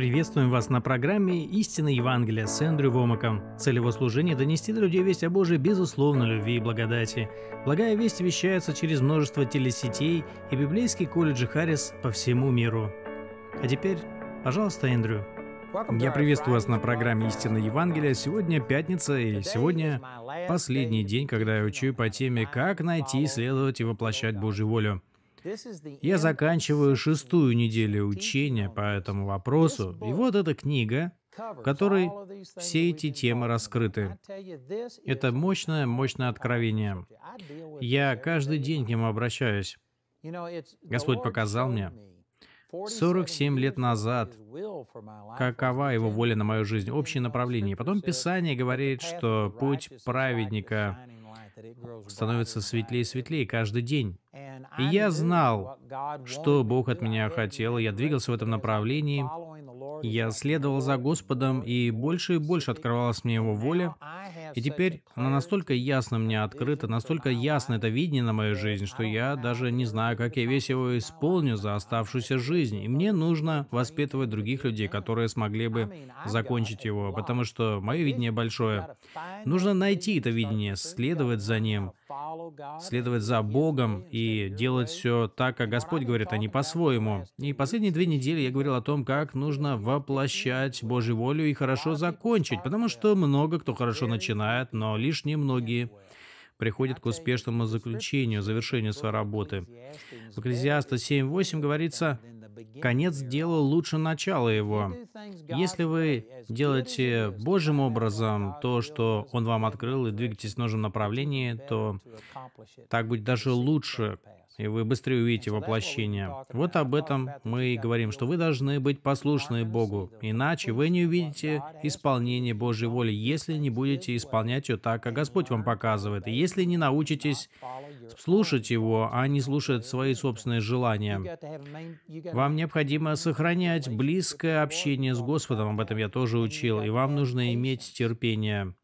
Приветствуем вас на программе «Истина Евангелия» с Эндрю Вомаком. Цель его служения – донести до людей весть о Божьей безусловной любви и благодати. Благая весть вещается через множество телесетей и Библейский колледж Харрис по всему миру. А теперь, пожалуйста, Эндрю, я приветствую вас на программе «Истина Евангелия». Сегодня пятница, и сегодня последний день, когда я учу по теме «Как найти, исследовать и воплощать Божью волю». Я заканчиваю шестую неделю учения по этому вопросу, и вот эта книга, в которой все эти темы раскрыты. Это мощное, мощное откровение. Я каждый день к нему обращаюсь. Господь показал мне 47 лет назад, какова его воля на мою жизнь, общее направление. И потом Писание говорит, что путь праведника становится светлее и светлее каждый день. И я знал, что Бог от меня хотел, я двигался в этом направлении. Я следовал за Господом, и больше и больше открывалась мне Его воля. И теперь она настолько ясно мне открыта, настолько ясно это видение на мою жизнь, что я даже не знаю, как я весь его исполню за оставшуюся жизнь. И мне нужно воспитывать других людей, которые смогли бы закончить его, потому что мое видение большое. Нужно найти это видение, следовать за ним, следовать за Богом и делать все так, как Господь говорит, а не по-своему. И последние две недели я говорил о том, как нужно воплощать Божью волю и хорошо закончить, потому что много кто хорошо начинает, но лишь немногие приходит к успешному заключению, завершению своей работы. В Экклезиаста 7.8 говорится, Конец дела лучше начала его. Если вы делаете Божьим образом то, что Он вам открыл, и двигаетесь в нужном направлении, то так будет даже лучше, и вы быстрее увидите воплощение. Вот об этом мы и говорим, что вы должны быть послушны Богу, иначе вы не увидите исполнение Божьей воли, если не будете исполнять ее так, как Господь вам показывает. И если не научитесь слушать Его, а не слушать свои собственные желания, вам необходимо сохранять близкое общение с Господом, об этом я тоже учил, и вам нужно иметь терпение.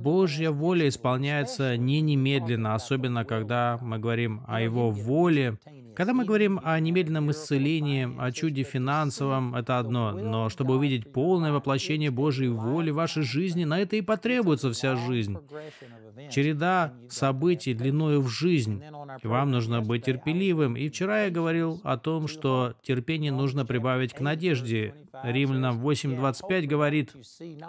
Божья воля исполняется не немедленно, особенно когда мы говорим о Его воле. Когда мы говорим о немедленном исцелении, о чуде финансовом, это одно. Но чтобы увидеть полное воплощение Божьей воли в вашей жизни, на это и потребуется вся жизнь. Череда событий длиною в жизнь. И вам нужно быть терпеливым. И вчера я говорил о том, что терпение нужно прибавить к надежде. Римлянам 8.25 говорит,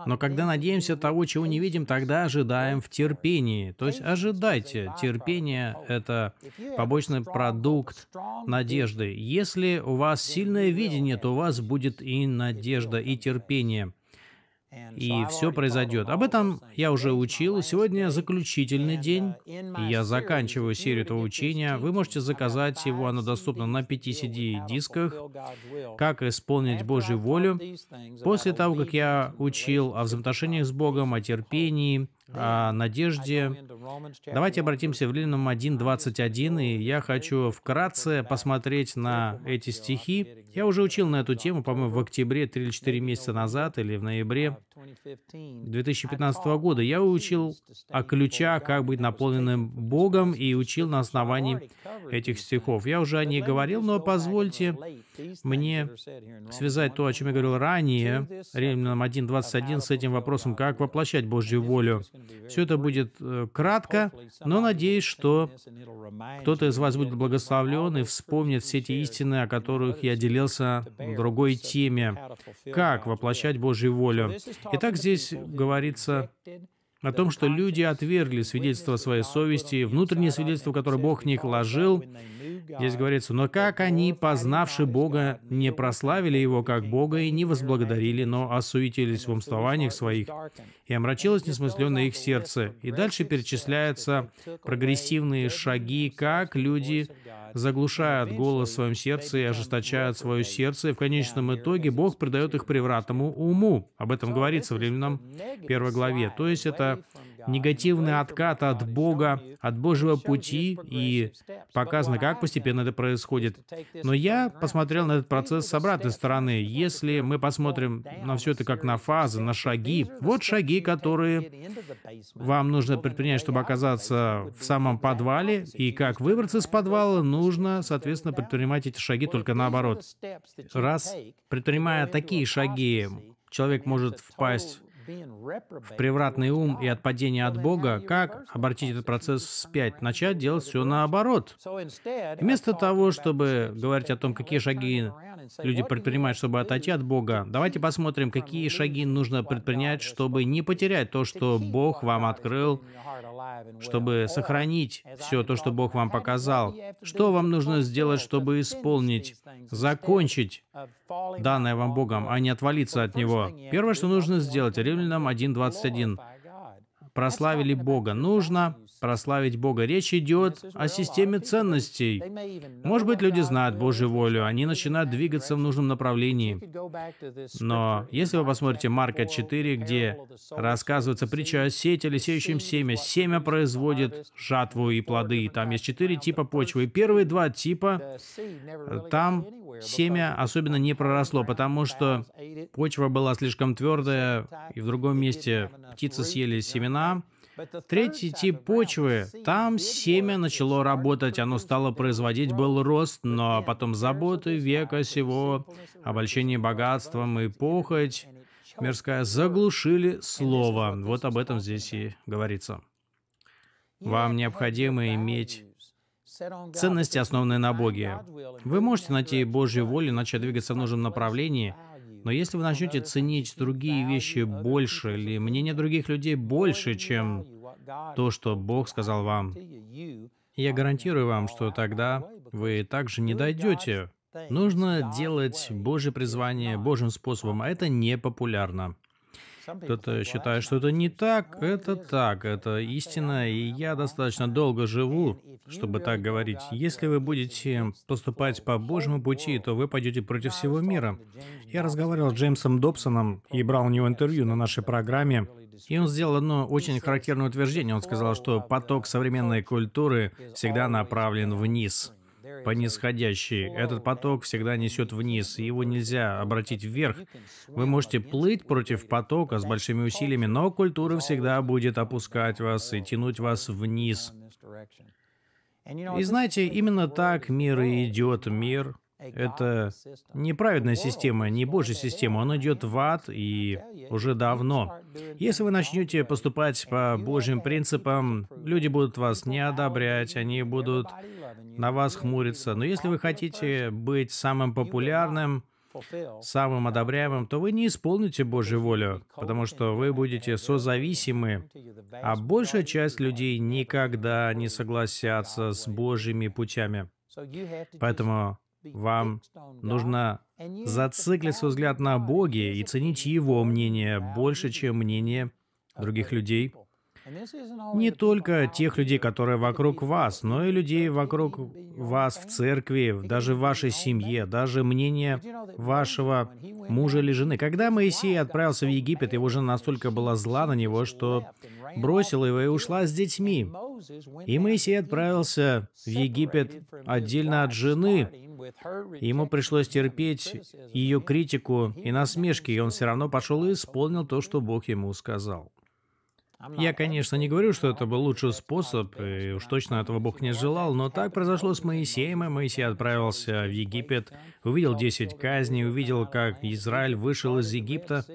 «Но когда надеемся того, чего не видим, тогда ожидаем в терпении». То есть ожидайте. Терпение – это побочный продукт надежды. Если у вас сильное видение, то у вас будет и надежда, и терпение – и все произойдет. Об этом я уже учил, сегодня заключительный день. Uh, я заканчиваю серию этого учения. Вы можете заказать его, оно доступно на 5 CD-дисках. «Как исполнить Божью волю». После того, как я учил о взаимоотношениях с Богом, о терпении, о надежде. Давайте обратимся в Римлянам 1.21, и я хочу вкратце посмотреть на эти стихи. Я уже учил на эту тему, по-моему, в октябре 3 или 4 месяца назад, или в ноябре 2015 года. Я учил о ключах, как быть наполненным Богом, и учил на основании этих стихов. Я уже о ней говорил, но позвольте мне связать то, о чем я говорил ранее, Римлянам 1.21, с этим вопросом, как воплощать Божью волю. Все это будет э, кратко, но надеюсь, что кто-то из вас будет благословлен и вспомнит все те истины, о которых я делился в другой теме. Как воплощать Божью волю. Итак, здесь говорится о том, что люди отвергли свидетельство своей совести, внутреннее свидетельство, которое Бог в них вложил, Здесь говорится, но как они, познавши Бога, не прославили Его как Бога и не возблагодарили, но осуетились в умствованиях своих, и омрачилось несмысленное их сердце. И дальше перечисляются прогрессивные шаги, как люди заглушают голос в своем сердце и ожесточают свое сердце, и в конечном итоге Бог придает их превратному уму. Об этом говорится в Римлянам 1 главе. То есть это негативный откат от Бога, от Божьего пути, и показано, как постепенно это происходит. Но я посмотрел на этот процесс с обратной стороны. Если мы посмотрим на все это как на фазы, на шаги, вот шаги, которые вам нужно предпринять, чтобы оказаться в самом подвале, и как выбраться из подвала, нужно, соответственно, предпринимать эти шаги только наоборот. Раз предпринимая такие шаги, человек может впасть в превратный ум и отпадение от Бога, как обратить этот процесс вспять? Начать делать все наоборот. Вместо того, чтобы говорить о том, какие шаги люди предпринимают, чтобы отойти от Бога. Давайте посмотрим, какие шаги нужно предпринять, чтобы не потерять то, что Бог вам открыл, чтобы сохранить все то, что Бог вам показал. Что вам нужно сделать, чтобы исполнить, закончить данное вам Богом, а не отвалиться от Него? Первое, что нужно сделать, Римлянам 1.21 прославили Бога. Нужно прославить Бога. Речь идет о системе ценностей. Может быть, люди знают Божью волю, они начинают двигаться в нужном направлении. Но если вы посмотрите Марка 4, где рассказывается притча о сеятеле, сеющем семя, семя производит жатву и плоды. Там есть четыре типа почвы. И первые два типа, там семя особенно не проросло, потому что почва была слишком твердая, и в другом месте птицы съели семена, третий тип почвы. Там семя начало работать, оно стало производить был рост, но потом заботы века сего, обольщение богатством и похоть мирская заглушили слово. Вот об этом здесь и говорится. Вам необходимо иметь ценности, основанные на Боге. Вы можете найти Божью волю, начать двигаться в нужном направлении – но если вы начнете ценить другие вещи больше, или мнение других людей больше, чем то, что Бог сказал вам, я гарантирую вам, что тогда вы также не дойдете. Нужно делать Божье призвание Божьим способом, а это не популярно. Кто-то считает, что это не так, это так, это истина, и я достаточно долго живу, чтобы так говорить. Если вы будете поступать по Божьему пути, то вы пойдете против всего мира. Я разговаривал с Джеймсом Добсоном и брал у него интервью на нашей программе, и он сделал одно очень характерное утверждение. Он сказал, что uh, поток современной культуры всегда направлен вниз по нисходящей. Этот поток всегда несет вниз, и его нельзя обратить вверх. Вы можете плыть против потока с большими усилиями, но культура всегда будет опускать вас и тянуть вас вниз. И знаете, именно так мир и идет. Мир это неправедная система, не Божья система. Он идет в ад и уже давно. Если вы начнете поступать по Божьим принципам, люди будут вас не одобрять, они будут на вас хмуриться. Но если вы хотите быть самым популярным, самым одобряемым, то вы не исполните Божью волю, потому что вы будете созависимы, а большая часть людей никогда не согласятся с Божьими путями. Поэтому вам нужно зациклить свой взгляд на Боге и ценить Его мнение больше, чем мнение других людей. Не только тех людей, которые вокруг вас, но и людей вокруг вас в церкви, даже в вашей семье, даже мнение вашего мужа или жены. Когда Моисей отправился в Египет, его жена настолько была зла на него, что бросила его и ушла с детьми. И Моисей отправился в Египет отдельно от жены. Ему пришлось терпеть ее критику и насмешки, и он все равно пошел и исполнил то, что Бог ему сказал. Я, конечно, не говорю, что это был лучший способ, и уж точно этого Бог не желал, но так произошло с Моисеем, и Моисей отправился в Египет, увидел десять казней, увидел, как Израиль вышел из Египта,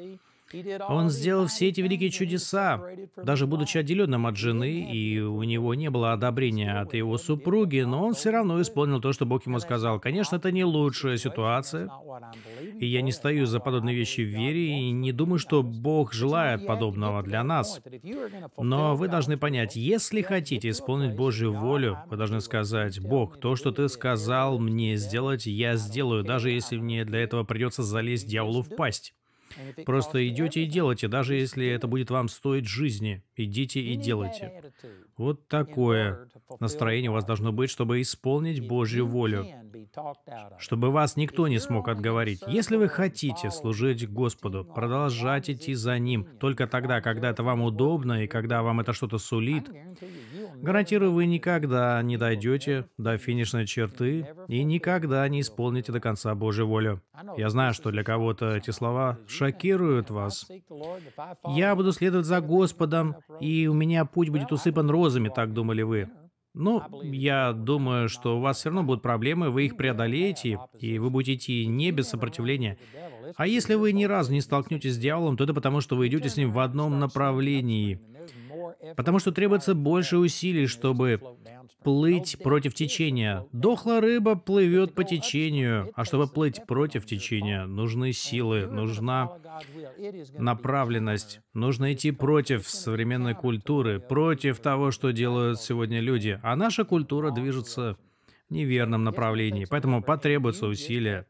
он сделал все эти великие чудеса, даже будучи отделенным от жены, и у него не было одобрения от его супруги, но он все равно исполнил то, что Бог ему сказал. Конечно, это не лучшая ситуация, и я не стою за подобные вещи в вере и не думаю, что Бог желает подобного для нас. Но вы должны понять, если хотите исполнить Божью волю, вы должны сказать, «Бог, то, что ты сказал мне сделать, я сделаю, даже если мне для этого придется залезть дьяволу в пасть». Просто идете и делайте, даже если это будет вам стоить жизни. Идите и делайте. Вот такое настроение у вас должно быть, чтобы исполнить Божью волю, чтобы вас никто не смог отговорить. Если вы хотите служить Господу, продолжать идти за Ним только тогда, когда это вам удобно и когда вам это что-то сулит, гарантирую, вы никогда не дойдете до финишной черты и никогда не исполните до конца Божью волю. Я знаю, что для кого-то эти слова — шокируют вас. Я буду следовать за Господом, и у меня путь будет усыпан розами, так думали вы. Ну, я думаю, что у вас все равно будут проблемы, вы их преодолеете, и вы будете идти не без сопротивления. А если вы ни разу не столкнетесь с дьяволом, то это потому, что вы идете с ним в одном направлении. Потому что требуется больше усилий, чтобы плыть против течения. Дохла рыба плывет по течению, а чтобы плыть против течения, нужны силы, нужна направленность, нужно идти против современной культуры, против того, что делают сегодня люди. А наша культура движется в неверном направлении, поэтому потребуется усилия.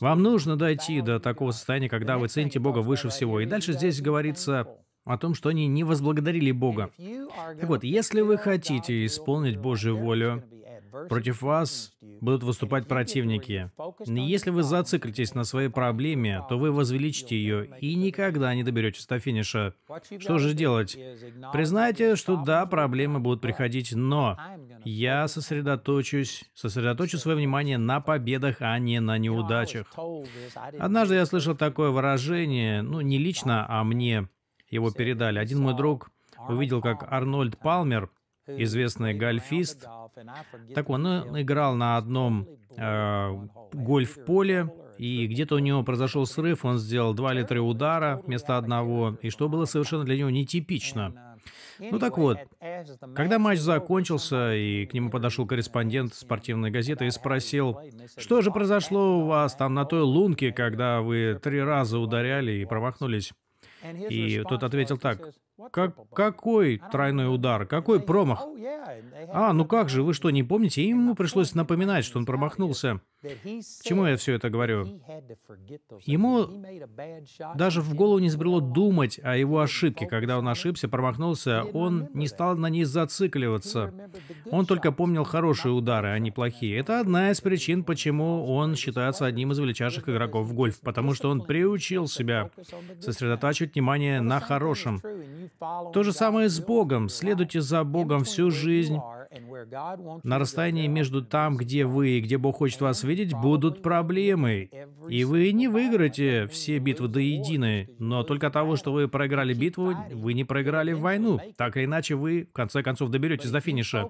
Вам нужно дойти до такого состояния, когда вы цените Бога выше всего. И дальше здесь говорится о том, что они не возблагодарили Бога. Так вот, если вы хотите исполнить Божью волю, против вас будут выступать противники. Если вы зациклитесь на своей проблеме, то вы возвеличите ее и никогда не доберетесь до финиша. Что же делать? Признайте, что да, проблемы будут приходить, но я сосредоточусь, сосредоточу свое внимание на победах, а не на неудачах. Однажды я слышал такое выражение, ну не лично, а мне, его передали. Один мой друг увидел, как Арнольд Палмер, известный гольфист, так он э, играл на одном э, гольф-поле, и где-то у него произошел срыв, он сделал два или три удара вместо одного, и что было совершенно для него нетипично. Ну так вот, когда матч закончился, и к нему подошел корреспондент спортивной газеты и спросил, что же произошло у вас там на той лунке, когда вы три раза ударяли и промахнулись? И тот ответил так, как, какой тройной удар, какой промах? Oh, а, ну как же, вы что, не помните? И ему пришлось напоминать, что он промахнулся. К чему я все это говорю? Ему даже в голову не сбрело думать о его ошибке. Когда он ошибся, промахнулся, он не стал на ней зацикливаться. Он только помнил хорошие удары, а не плохие. Это одна из причин, почему он считается одним из величайших игроков в гольф, потому что он приучил себя сосредотачивать внимание на хорошем. То же самое с Богом. Следуйте за Богом всю жизнь. На расстоянии между там, где вы и где Бог хочет вас видеть, будут проблемы. И вы не выиграете все битвы до единой, но только того, что вы проиграли битву, вы не проиграли войну. Так или иначе, вы в конце концов доберетесь до финиша.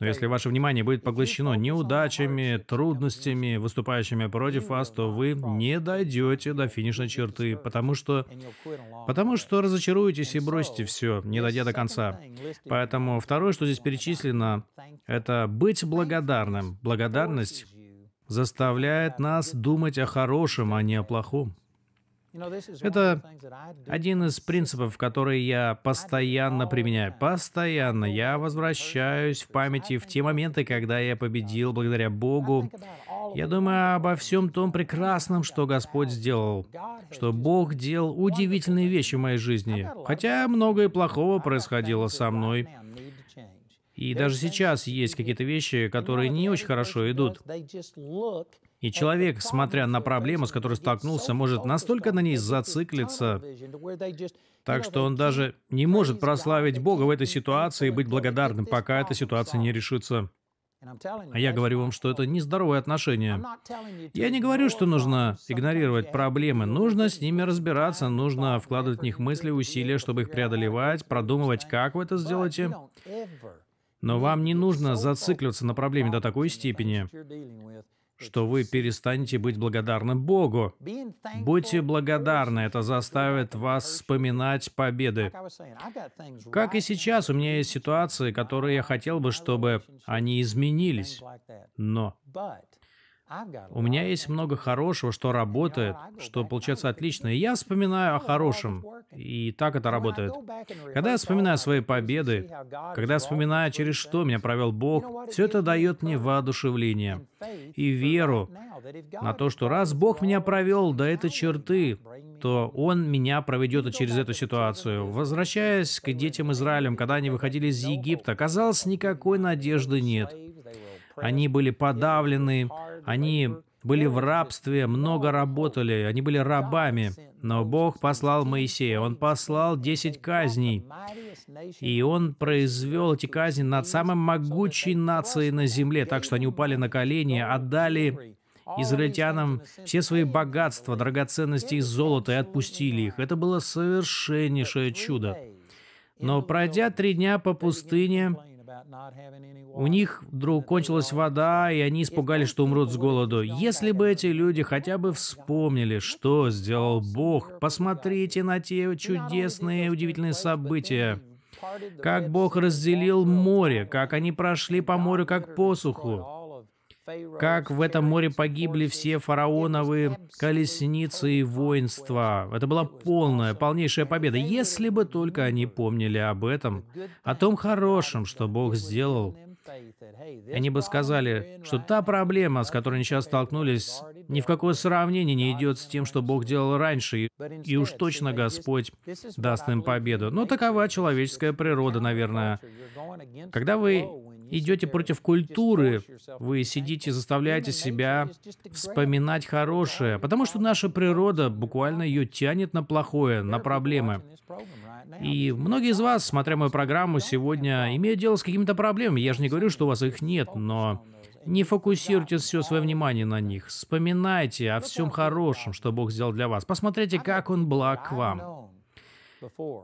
Но если ваше внимание будет поглощено неудачами, трудностями, выступающими против вас, то вы не дойдете до финишной черты, потому что, потому что разочаруетесь и бросите все, не дойдя до конца. Поэтому второе, что здесь перечислено, это быть благодарным. Благодарность заставляет нас думать о хорошем, а не о плохом. Это один из принципов, который я постоянно применяю. Постоянно я возвращаюсь в памяти в те моменты, когда я победил благодаря Богу. Я думаю обо всем том прекрасном, что Господь сделал, что Бог делал удивительные вещи в моей жизни. Хотя многое плохого происходило со мной. И даже сейчас есть какие-то вещи, которые не очень хорошо идут. И человек, смотря на проблему, с которой столкнулся, может настолько на ней зациклиться, так что он даже не может прославить Бога в этой ситуации и быть благодарным, пока эта ситуация не решится. А я говорю вам, что это нездоровое отношение. Я не говорю, что нужно игнорировать проблемы. Нужно с ними разбираться, нужно вкладывать в них мысли, усилия, чтобы их преодолевать, продумывать, как вы это сделаете. Но вам не нужно зацикливаться на проблеме до такой степени, что вы перестанете быть благодарны Богу. Будьте благодарны, это заставит вас вспоминать победы. Как и сейчас, у меня есть ситуации, которые я хотел бы, чтобы они изменились. Но у меня есть много хорошего, что работает, что получается отлично. И я вспоминаю о хорошем. И так это работает. Когда я вспоминаю свои победы, когда я вспоминаю, через что меня провел Бог, все это дает мне воодушевление и веру на то, что раз Бог меня провел до этой черты, то Он меня проведет и через эту ситуацию. Возвращаясь к детям Израилям, когда они выходили из Египта, казалось, никакой надежды нет. Они были подавлены, они были в рабстве, много работали, они были рабами. Но Бог послал Моисея, Он послал десять казней, и Он произвел эти казни над самой могучей нацией на земле, так что они упали на колени, отдали израильтянам все свои богатства, драгоценности и золото и отпустили их. Это было совершеннейшее чудо. Но пройдя три дня по пустыне, у них вдруг кончилась вода, и они испугались, что умрут с голоду. Если бы эти люди хотя бы вспомнили, что сделал Бог, посмотрите на те чудесные удивительные события. Как Бог разделил море, как они прошли по морю как посуху как в этом море погибли все фараоновы колесницы и воинства. Это была полная, полнейшая победа, если бы только они помнили об этом, о том хорошем, что Бог сделал. Они бы сказали, что та проблема, с которой они сейчас столкнулись, ни в какое сравнение не идет с тем, что Бог делал раньше, и уж точно Господь даст им победу. Но такова человеческая природа, наверное. Когда вы идете против культуры, вы сидите и заставляете себя вспоминать хорошее, потому что наша природа буквально ее тянет на плохое, на проблемы. И многие из вас, смотря мою программу сегодня, имеют дело с какими-то проблемами. Я же не говорю, что у вас их нет, но не фокусируйте все свое внимание на них. Вспоминайте о всем хорошем, что Бог сделал для вас. Посмотрите, как Он благ к вам.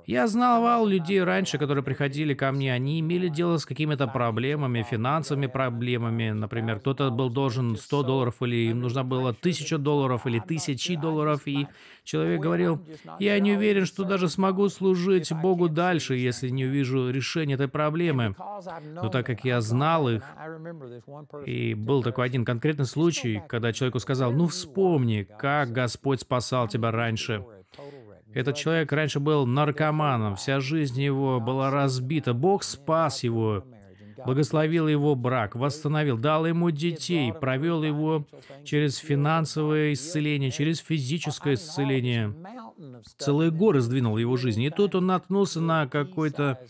Я знавал людей раньше, которые приходили ко мне, они имели дело с какими-то проблемами, финансовыми проблемами. Например, кто-то был должен 100 долларов, или им нужно было 1000 долларов, или тысячи долларов, и человек говорил, я не уверен, что даже смогу служить Богу дальше, если не увижу решение этой проблемы. Но так как я знал их, и был такой один конкретный случай, когда человеку сказал, ну вспомни, как Господь спасал тебя раньше. Этот человек раньше был наркоманом, вся жизнь его была разбита. Бог спас его, благословил его брак, восстановил, дал ему детей, провел его через финансовое исцеление, через физическое исцеление. Целые горы сдвинул его жизнь. И тут он наткнулся на какой-то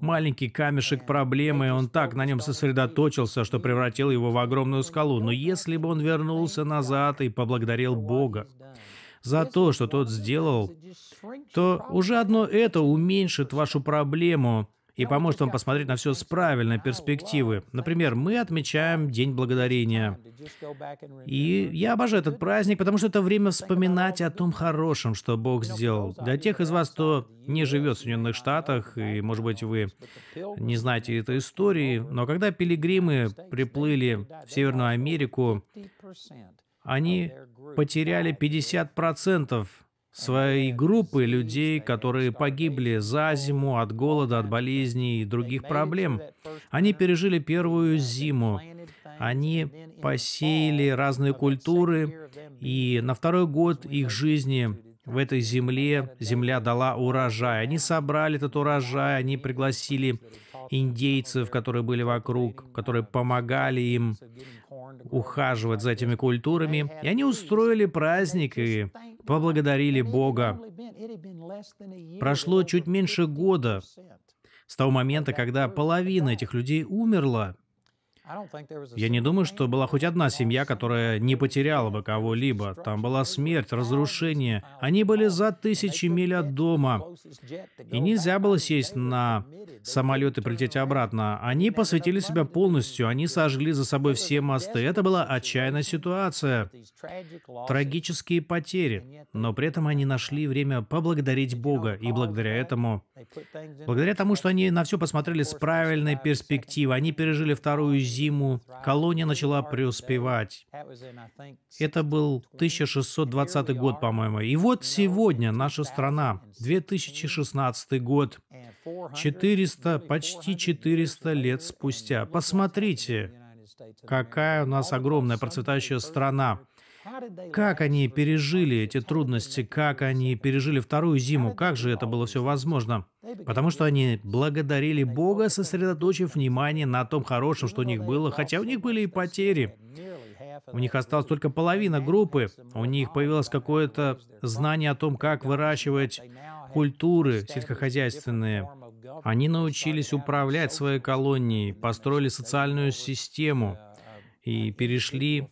маленький камешек проблемы, и он так на нем сосредоточился, что превратил его в огромную скалу. Но если бы он вернулся назад и поблагодарил Бога, за то, что тот сделал, то уже одно это уменьшит вашу проблему и поможет вам посмотреть на все с правильной перспективы. Например, мы отмечаем День Благодарения. И я обожаю этот праздник, потому что это время вспоминать о том хорошем, что Бог сделал. Для тех из вас, кто не живет в Соединенных Штатах, и, может быть, вы не знаете этой истории, но когда пилигримы приплыли в Северную Америку, они потеряли 50% своей группы людей, которые погибли за зиму от голода, от болезней и других проблем. Они пережили первую зиму. Они посеяли разные культуры, и на второй год их жизни в этой земле земля дала урожай. Они собрали этот урожай, они пригласили индейцев, которые были вокруг, которые помогали им ухаживать за этими культурами, и они устроили праздник и поблагодарили Бога. Прошло чуть меньше года с того момента, когда половина этих людей умерла, я не думаю, что была хоть одна семья, которая не потеряла бы кого-либо. Там была смерть, разрушение. Они были за тысячи миль от дома. И нельзя было сесть на самолет и прилететь обратно. Они посвятили себя полностью. Они сожгли за собой все мосты. Это была отчаянная ситуация. Трагические потери. Но при этом они нашли время поблагодарить Бога. И благодаря этому, благодаря тому, что они на все посмотрели с правильной перспективы, они пережили вторую землю зиму колония начала преуспевать. Это был 1620 год, по-моему. И вот сегодня наша страна, 2016 год, 400, почти 400 лет спустя. Посмотрите, какая у нас огромная процветающая страна. Как они пережили эти трудности, как они пережили вторую зиму, как же это было все возможно? Потому что они благодарили Бога, сосредоточив внимание на том хорошем, что у них было, хотя у них были и потери. У них осталась только половина группы. У них появилось какое-то знание о том, как выращивать культуры сельскохозяйственные. Они научились управлять своей колонией, построили социальную систему и перешли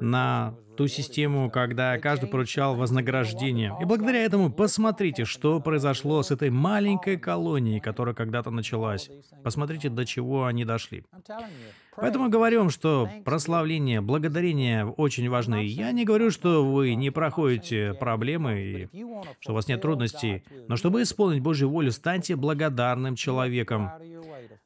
на ту систему, когда каждый получал вознаграждение. И благодаря этому посмотрите, что произошло с этой маленькой колонией, которая когда-то началась. Посмотрите, до чего они дошли. Поэтому говорю вам, что прославление, благодарение очень важны. Я не говорю, что вы не проходите проблемы и что у вас нет трудностей, но чтобы исполнить Божью волю, станьте благодарным человеком.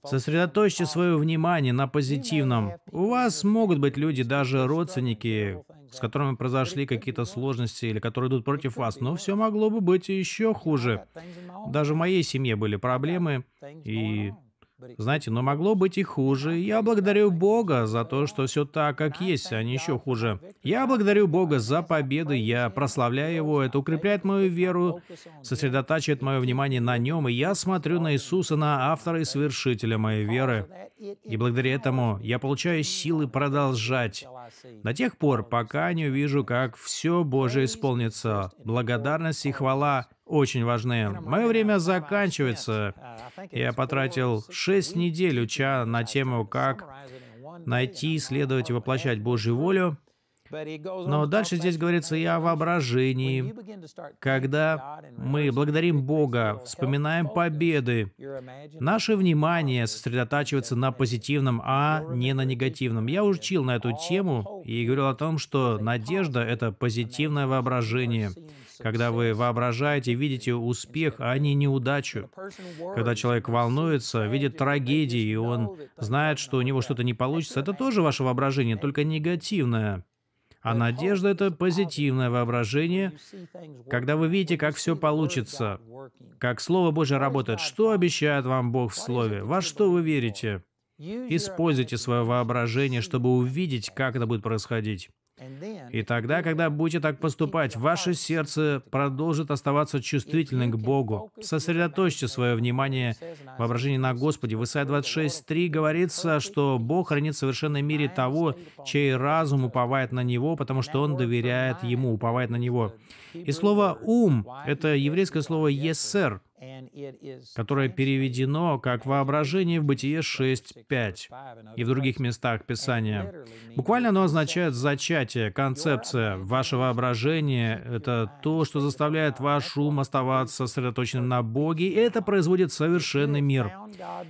Сосредоточьте свое внимание на позитивном. У вас могут быть люди, даже родственники, с которыми произошли какие-то сложности или которые идут ну, против вас, но ну, все могло бы быть еще ну, хуже. Даже в моей семье были проблемы, и знаете, но могло быть и хуже. Я благодарю Бога за то, что все так, как есть, а не еще хуже. Я благодарю Бога за победы, я прославляю Его, это укрепляет мою веру, сосредотачивает мое внимание на Нем, и я смотрю на Иисуса, на автора и совершителя моей веры. И благодаря этому я получаю силы продолжать до тех пор, пока не увижу, как все Божие исполнится. Благодарность и хвала очень важны. Мое время заканчивается. Я а, потратил 6 недель уча на тему, как найти, исследовать и воплощать Божью волю. Но дальше здесь говорится и о воображении. Когда мы благодарим Бога, вспоминаем победы, наше внимание сосредотачивается на позитивном, а не на негативном. Я учил на эту тему и говорил о том, что надежда — это позитивное воображение — когда вы воображаете, видите успех, а не неудачу. Когда человек волнуется, видит трагедии, и он знает, что у него что-то не получится, это тоже ваше воображение, только негативное. А надежда — это позитивное воображение, когда вы видите, как все получится, как Слово Божье работает, что обещает вам Бог в Слове, во что вы верите. Используйте свое воображение, чтобы увидеть, как это будет происходить. И тогда, когда будете так поступать, ваше сердце продолжит оставаться чувствительным к Богу. Сосредоточьте свое внимание, воображение на Господе. В Исайе 26.3 говорится, что Бог хранит в совершенном мире того, чей разум уповает на Него, потому что он доверяет Ему, уповает на Него. И слово «ум» — это еврейское слово «есер», которое переведено как «воображение в Бытие 6.5» и в других местах Писания. Буквально оно означает «зачатие», «концепция». Ваше воображение — это то, что заставляет ваш ум оставаться сосредоточенным на Боге, и это производит совершенный мир.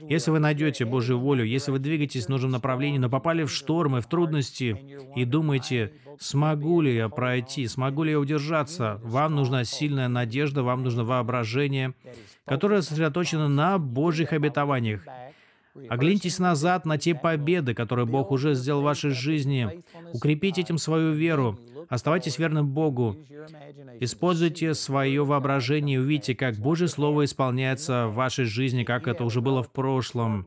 Если вы найдете Божью волю, если вы двигаетесь в нужном направлении, но попали в штормы, в трудности, и думаете, смогу ли я пройти, смогу ли я удержаться, вам нужна сильная надежда, вам нужно воображение, которая сосредоточена на Божьих обетованиях. Оглянитесь назад на те победы, которые Бог уже сделал в вашей жизни. Укрепите этим свою веру. Оставайтесь верным Богу. Используйте свое воображение и увидите, как Божье Слово исполняется в вашей жизни, как это уже было в прошлом.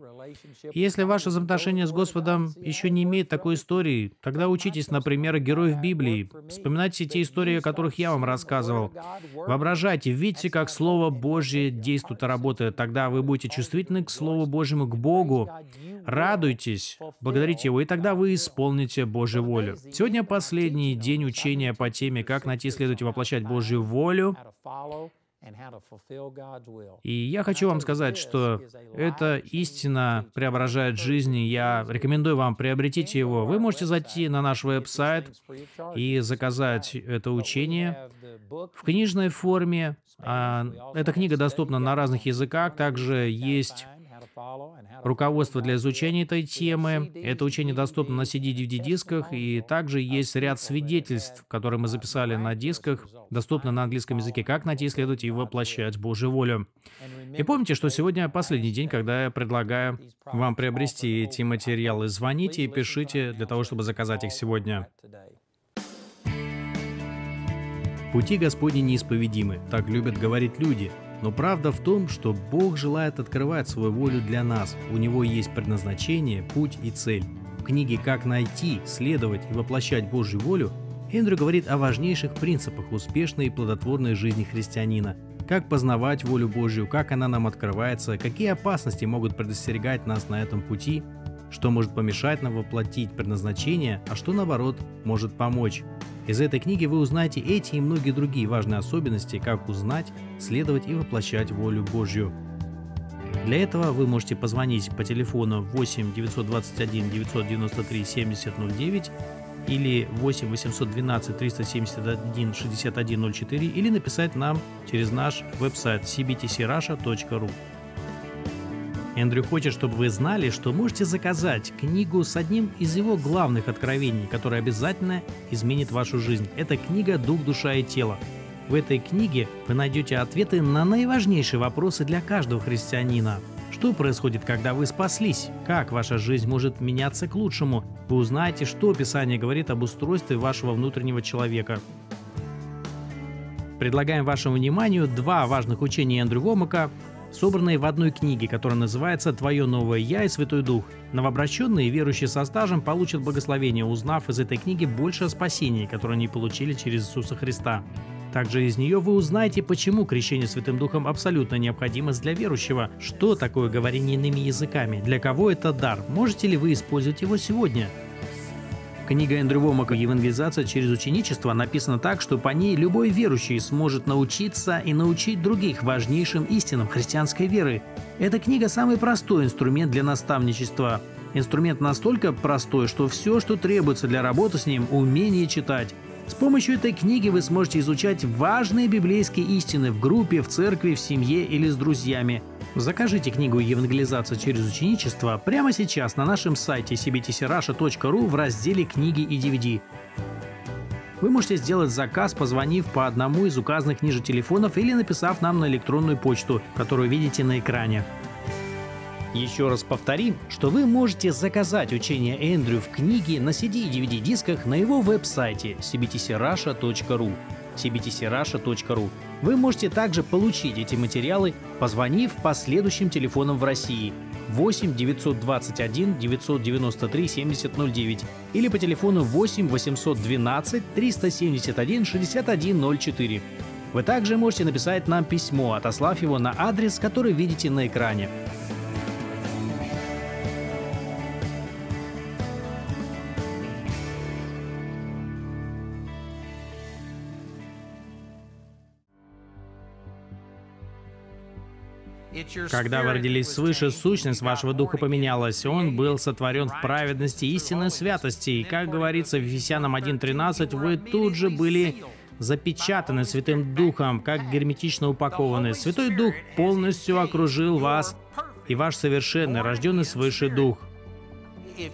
Если ваши взаимоотношения с Господом еще не имеют такой истории, тогда учитесь на примерах героев Библии. Вспоминайте те истории, о которых я вам рассказывал. Воображайте, видите, как Слово Божье действует и работает. Тогда вы будете чувствительны к Слову Божьему, к Богу. Радуйтесь, благодарите Его, и тогда вы исполните Божью волю. Сегодня последний день учения по теме «Как найти, следовать и воплощать Божью волю» И я хочу вам сказать, что эта истина преображает жизни. Я рекомендую вам приобретите его. Вы можете зайти на наш веб-сайт и заказать это учение в книжной форме. А, эта книга доступна на разных языках. Также есть руководство для изучения этой темы. Это учение доступно на CD-DVD-дисках, и также есть ряд свидетельств, которые мы записали на дисках, доступно на английском языке, как найти, исследовать и воплощать Божью волю. И помните, что сегодня последний день, когда я предлагаю вам приобрести эти материалы. Звоните и пишите для того, чтобы заказать их сегодня. Пути Господни неисповедимы, так любят говорить люди. Но правда в том, что Бог желает открывать свою волю для нас. У Него есть предназначение, путь и цель. В книге «Как найти, следовать и воплощать Божью волю» Эндрю говорит о важнейших принципах успешной и плодотворной жизни христианина, как познавать волю Божью, как она нам открывается, какие опасности могут предостерегать нас на этом пути что может помешать нам воплотить предназначение, а что наоборот может помочь. Из этой книги вы узнаете эти и многие другие важные особенности, как узнать, следовать и воплощать волю Божью. Для этого вы можете позвонить по телефону 8 921 993 7009 или 8 812 371 6104 или написать нам через наш веб-сайт cbtcrasha.ru. Эндрю хочет, чтобы вы знали, что можете заказать книгу с одним из его главных откровений, которое обязательно изменит вашу жизнь. Это книга «Дух, душа и тело». В этой книге вы найдете ответы на наиважнейшие вопросы для каждого христианина. Что происходит, когда вы спаслись? Как ваша жизнь может меняться к лучшему? Вы узнаете, что Писание говорит об устройстве вашего внутреннего человека. Предлагаем вашему вниманию два важных учения Эндрю Вомака собранные в одной книге, которая называется «Твое новое я и Святой Дух». Новообращенные верующие со стажем получат благословение, узнав из этой книги больше о спасении, которое они получили через Иисуса Христа. Также из нее вы узнаете, почему крещение Святым Духом абсолютно необходимо для верующего, что такое говорение иными языками, для кого это дар, можете ли вы использовать его сегодня, Книга Эндрю Вомака «Евангелизация через ученичество» написана так, что по ней любой верующий сможет научиться и научить других важнейшим истинам христианской веры. Эта книга – самый простой инструмент для наставничества. Инструмент настолько простой, что все, что требуется для работы с ним – умение читать. С помощью этой книги вы сможете изучать важные библейские истины в группе, в церкви, в семье или с друзьями – Закажите книгу «Евангелизация через ученичество» прямо сейчас на нашем сайте cbtcrasha.ru в разделе «Книги и DVD». Вы можете сделать заказ, позвонив по одному из указанных ниже телефонов или написав нам на электронную почту, которую видите на экране. Еще раз повторим, что вы можете заказать учение Эндрю в книге на CD и DVD-дисках на его веб-сайте cbtcrasha.ru cbtcrasha.ru вы можете также получить эти материалы, позвонив по следующим телефонам в России 8 921 993 7009 или по телефону 8 812 371 6104. Вы также можете написать нам письмо, отослав его на адрес, который видите на экране. Когда вы родились свыше, сущность вашего духа поменялась. Он был сотворен в праведности истинной святости. И, как говорится в Ефесянам 1.13, вы тут же были запечатаны Святым Духом, как герметично упакованы. Святой Дух полностью окружил вас и ваш совершенный, рожденный свыше Дух.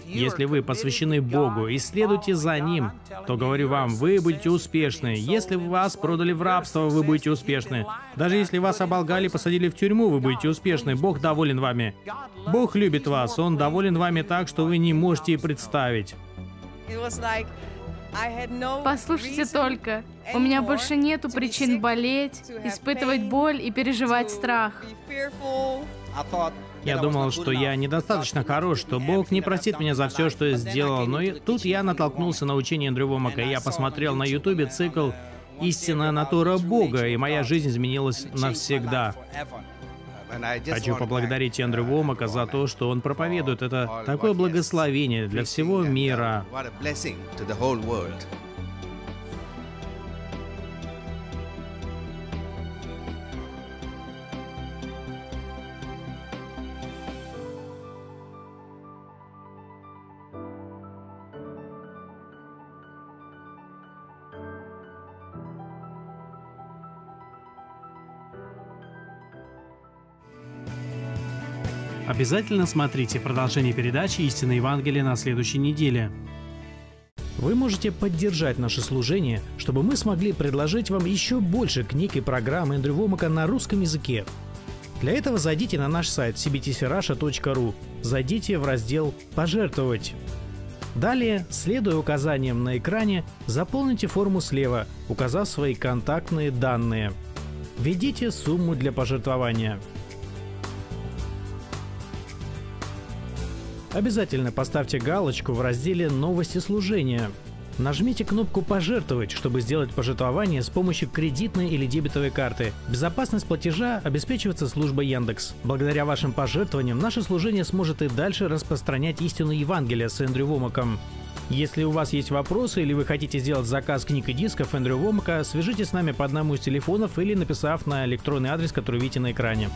Если вы посвящены Богу и следуете за Ним, то говорю вам, вы будете успешны. Если вас продали в рабство, вы будете успешны. Даже если вас оболгали, посадили в тюрьму, вы будете успешны. Бог доволен вами. Бог любит вас. Он доволен вами так, что вы не можете представить. Послушайте только, у меня больше нету причин болеть, испытывать боль и переживать страх. Я думал, что я недостаточно хорош, что Бог не простит меня за все, что я сделал. Но и тут я натолкнулся на учение Эндрю Вомака. Я посмотрел на ютубе цикл «Истинная натура Бога», и моя жизнь изменилась навсегда. Хочу поблагодарить Эндрю Вомака за то, что он проповедует. Это такое благословение для всего uh, мира. Обязательно смотрите продолжение передачи «Истинное Евангелие» на следующей неделе. Вы можете поддержать наше служение, чтобы мы смогли предложить вам еще больше книг и программ Эндрю Вомака на русском языке. Для этого зайдите на наш сайт cbtcrasha.ru, зайдите в раздел «Пожертвовать». Далее, следуя указаниям на экране, заполните форму слева, указав свои контактные данные. Введите сумму для пожертвования – Обязательно поставьте галочку в разделе «Новости служения». Нажмите кнопку «Пожертвовать», чтобы сделать пожертвование с помощью кредитной или дебетовой карты. Безопасность платежа обеспечивается службой Яндекс. Благодаря вашим пожертвованиям наше служение сможет и дальше распространять истину Евангелия с Эндрю Вомаком. Если у вас есть вопросы или вы хотите сделать заказ книг и дисков Эндрю Вомака, свяжитесь с нами по одному из телефонов или написав на электронный адрес, который видите на экране.